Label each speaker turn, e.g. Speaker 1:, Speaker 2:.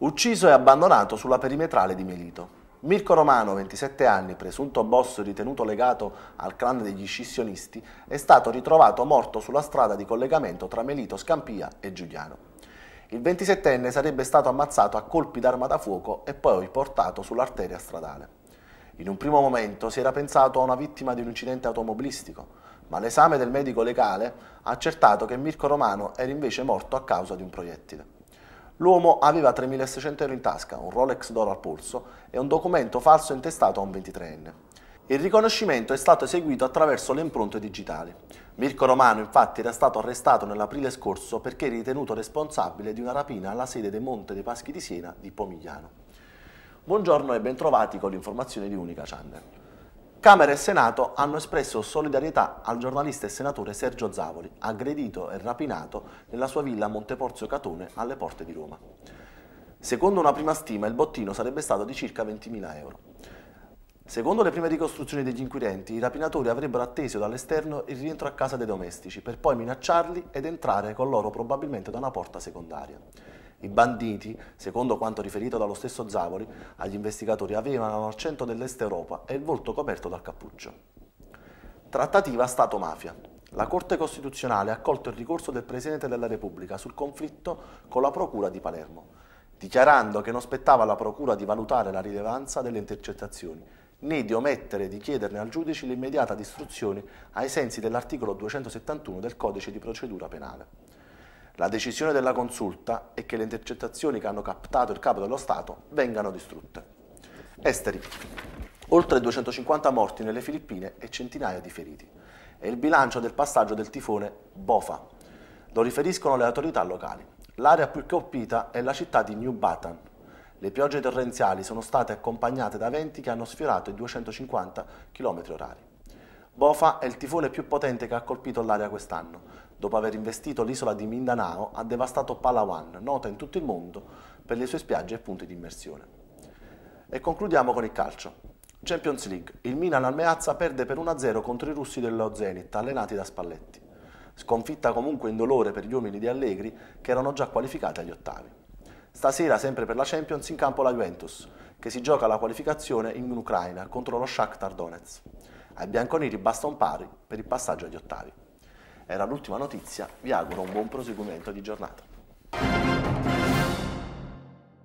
Speaker 1: ucciso e abbandonato sulla perimetrale di Melito. Mirko Romano, 27 anni, presunto boss ritenuto legato al clan degli scissionisti, è stato ritrovato morto sulla strada di collegamento tra Melito Scampia e Giuliano. Il 27enne sarebbe stato ammazzato a colpi d'arma da fuoco e poi portato sull'arteria stradale. In un primo momento si era pensato a una vittima di un incidente automobilistico, ma l'esame del medico legale ha accertato che Mirko Romano era invece morto a causa di un proiettile. L'uomo aveva 3.600 euro in tasca, un Rolex d'oro al polso e un documento falso intestato a un 23enne. Il riconoscimento è stato eseguito attraverso le impronte digitali. Mirko Romano infatti era stato arrestato nell'aprile scorso perché ritenuto responsabile di una rapina alla sede del Monte dei Paschi di Siena di Pomigliano. Buongiorno e bentrovati con l'informazione di Unica Channel. Camera e Senato hanno espresso solidarietà al giornalista e senatore Sergio Zavoli, aggredito e rapinato nella sua villa Monteporzio Catone alle porte di Roma. Secondo una prima stima il bottino sarebbe stato di circa 20.000 euro. Secondo le prime ricostruzioni degli inquirenti, i rapinatori avrebbero atteso dall'esterno il rientro a casa dei domestici per poi minacciarli ed entrare con loro probabilmente da una porta secondaria. I banditi, secondo quanto riferito dallo stesso Zavoli, agli investigatori avevano l'accento dell'Est Europa e il volto coperto dal cappuccio. Trattativa Stato-mafia. La Corte Costituzionale ha accolto il ricorso del Presidente della Repubblica sul conflitto con la Procura di Palermo, dichiarando che non spettava alla Procura di valutare la rilevanza delle intercettazioni, né di omettere di chiederne al giudice l'immediata distruzione ai sensi dell'articolo 271 del Codice di procedura penale. La decisione della consulta è che le intercettazioni che hanno captato il capo dello Stato vengano distrutte. Esteri. Oltre 250 morti nelle Filippine e centinaia di feriti. È il bilancio del passaggio del tifone Bofa. Lo riferiscono le autorità locali. L'area più colpita è la città di New Batan, le piogge torrenziali sono state accompagnate da venti che hanno sfiorato i 250 km orari. Bofa è il tifone più potente che ha colpito l'area quest'anno, dopo aver investito l'isola di Mindanao, ha devastato Palawan, nota in tutto il mondo per le sue spiagge e punti di immersione. E concludiamo con il calcio. Champions League. Il Milan al Meazza perde per 1-0 contro i russi dello Zenit, allenati da Spalletti. Sconfitta comunque in dolore per gli uomini di Allegri, che erano già qualificati agli ottavi. Stasera, sempre per la Champions, in campo la Juventus, che si gioca la qualificazione in Ucraina contro lo Shakhtar Donetsk. Ai bianconeri basta un pari per il passaggio agli ottavi. Era l'ultima notizia, vi auguro un buon proseguimento di giornata.